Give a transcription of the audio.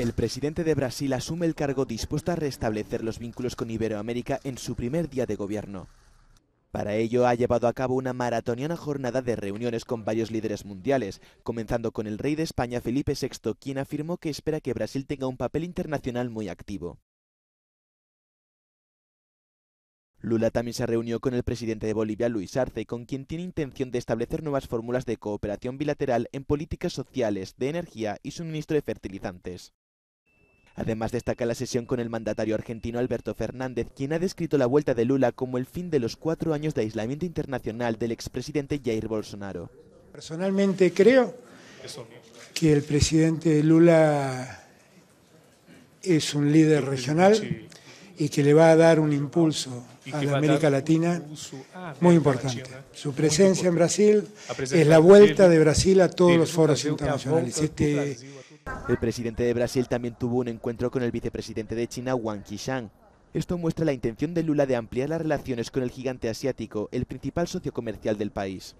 El presidente de Brasil asume el cargo dispuesto a restablecer los vínculos con Iberoamérica en su primer día de gobierno. Para ello ha llevado a cabo una maratoniana jornada de reuniones con varios líderes mundiales, comenzando con el rey de España Felipe VI, quien afirmó que espera que Brasil tenga un papel internacional muy activo. Lula también se reunió con el presidente de Bolivia, Luis Arce, con quien tiene intención de establecer nuevas fórmulas de cooperación bilateral en políticas sociales, de energía y suministro de fertilizantes. Además destaca la sesión con el mandatario argentino Alberto Fernández, quien ha descrito la vuelta de Lula como el fin de los cuatro años de aislamiento internacional del expresidente Jair Bolsonaro. Personalmente creo que el presidente Lula es un líder regional y que le va a dar un impulso a la América Latina muy importante. Su presencia en Brasil es la vuelta de Brasil a todos los foros internacionales. El presidente de Brasil también tuvo un encuentro con el vicepresidente de China, Wang Qishan. Esto muestra la intención de Lula de ampliar las relaciones con el gigante asiático, el principal socio comercial del país.